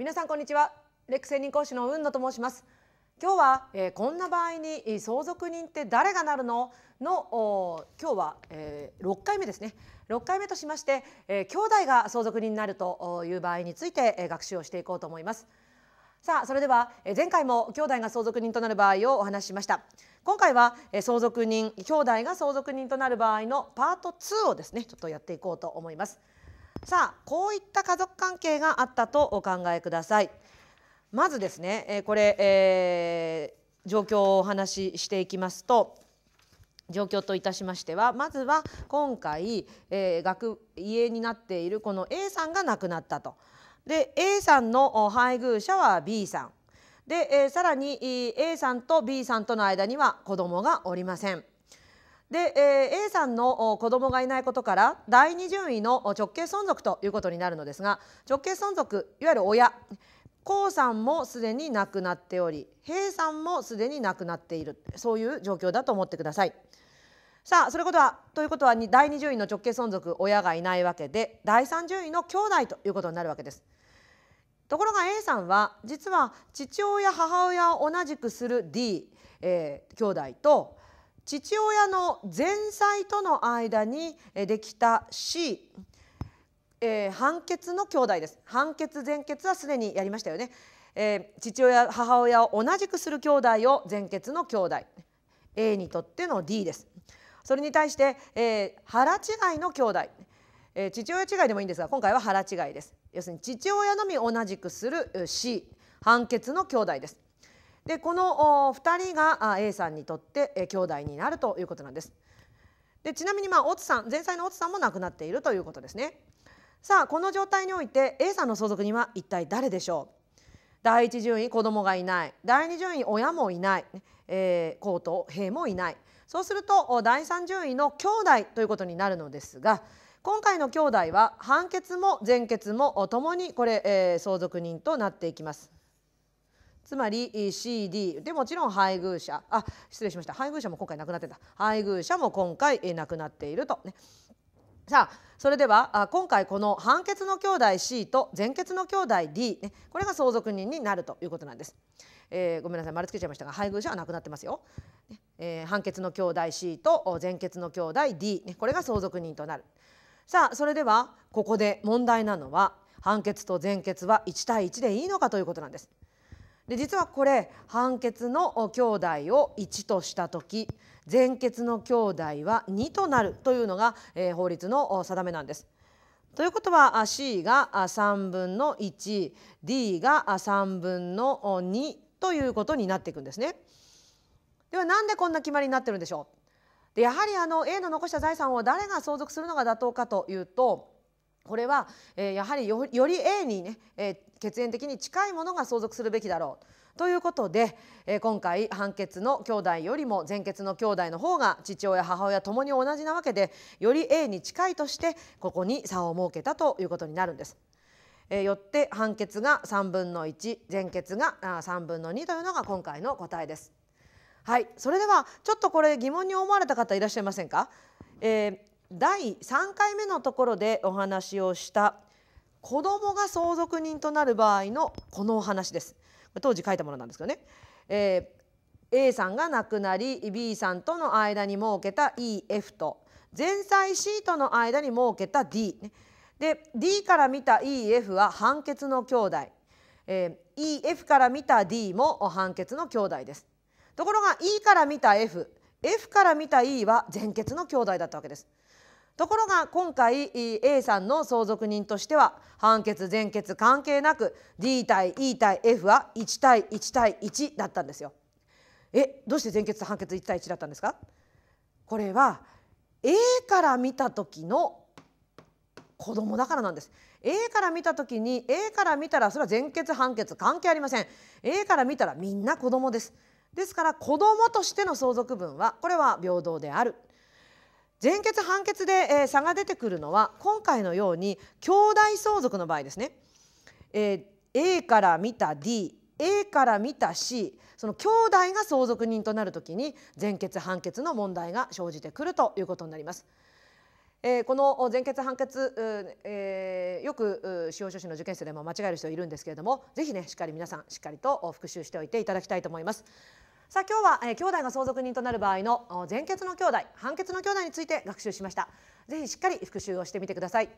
皆さんこんにちはレック専任講師の運野と申します今日は、えー、こんな場合に相続人って誰がなるのの今日は、えー、回目ですね六回目としまして、えー、兄弟が相続人になるという場合について、えー、学習をしていこうと思いますさあそれでは前回も兄弟が相続人となる場合をお話ししました今回は相続人兄弟が相続人となる場合のパート2をですねちょっとやっていこうと思いますさあこういった家族関係があったとお考えください。まずですね、えこれ、えー、状況をお話ししていきますと状況といたしましてはまずは今回、えー、学家になっているこの A さんが亡くなったと。で A さんの配偶者は B さんで、えー、さらに A さんと B さんとの間には子供がおりません。で、えー、A さんの子供がいないことから第二順位の直系存続ということになるのですが直系存続いわゆる親高さんもすでに亡くなっており平さんもすでに亡くなっているそういう状況だと思ってください。さあそれことはということは第2順位の直系存続親がいないわけで第3順位の兄弟ということになるわけです。ところが A さんは実は父親母親を同じくする D、えー、兄弟と父親の前妻との間にできた C えー、判決の兄弟です判決前決はすでにやりましたよね、えー、父親母親を同じくする兄弟を前決の兄弟 A にとっての D ですそれに対して、えー、腹違いの兄弟、えー、父親違いでもいいんですが今回は腹違いです要するに父親のみ同じくする C 判決の兄弟ですでこの2人が A さんにとって兄弟になるということなんです。でちなみにまあオツさん前妻のオツさんも亡くなっているということですね。さあこの状態において A さんの相続人は一体誰でしょう第一順位子供がいない第二順位親もいない、えー、皇と兵もいないそうすると第三順位の兄弟ということになるのですが今回の兄弟は判決も前決もともにこれ、えー、相続人となっていきます。つまり CD でもちろん配偶者あ失礼しました配偶者も今回なくなってた配偶者も今回なくなっているとね。さあそれでは今回この判決の兄弟 C と前決の兄弟 D、ね、これが相続人になるということなんです。えー、ごめんなさい丸つけちゃいましたが配偶者はなくなってますよ。えー、判決の兄弟 C と前決の兄弟 D、ね、これが相続人となる。さあそれではここで問題なのは判決と前決は1対1でいいのかということなんです。で実はこれ判決の兄弟を1とした時前決の兄弟は2となるというのが、えー、法律の定めなんです。ということは C が3分の 1D が3分の2ということになっていくんですね。ではなんでこんな決まりになってるんでしょうでやはりあの A の残した財産を誰が相続するのが妥当かというとこれは、えー、やはりよより A にね、えー、血縁的に近いものが相続するべきだろう。ということで、えー、今回判決の兄弟よりも前決の兄弟の方が父親母親ともに同じなわけでより A に近いとしてここに差を設けたということになるんです。えー、よって判決が3分の1前決が3分の2というのが今回の答えです。はい、それではちょっとこれ疑問に思われた方いらっしゃいませんか、えー第3回目のところでお話をした子供が相続人となる場合のこのお話です当時書いたものなんですけどね、えー、A さんが亡くなり B さんとの間に設けた EF と前妻 C との間に設けた D で D から見た EF は判決の兄弟、えー、EF から見た D も判決の兄弟ですところが E から見た FF から見た E は前決の兄弟だったわけですところが今回 A さんの相続人としては判決全決関係なく D 対 E 対 F は1対1対1だったんですよ。えどうして全決と判決1対1だったんですかこれは A から見た時の子供だからなんです A から見た時に A から見たらそれは全決判決関係ありません A から見たらみんな子供ですですから子供としての相続分はこれは平等である前決判決で、えー、差が出てくるのは今回のように兄弟相続の場合ですね、えー、A から見た D A から見た C その兄弟が相続人となるときに前決判決の問題が生じてくるということになります。えー、この前決判決、えー、よく司法書士の受験生でも間違える人いるんですけれどもぜひねしっかり皆さんしっかりと復習しておいていただきたいと思います。さあ今日は、えー、兄弟が相続人となる場合の前決の兄弟判決の兄弟について学習しましたぜひしっかり復習をしてみてください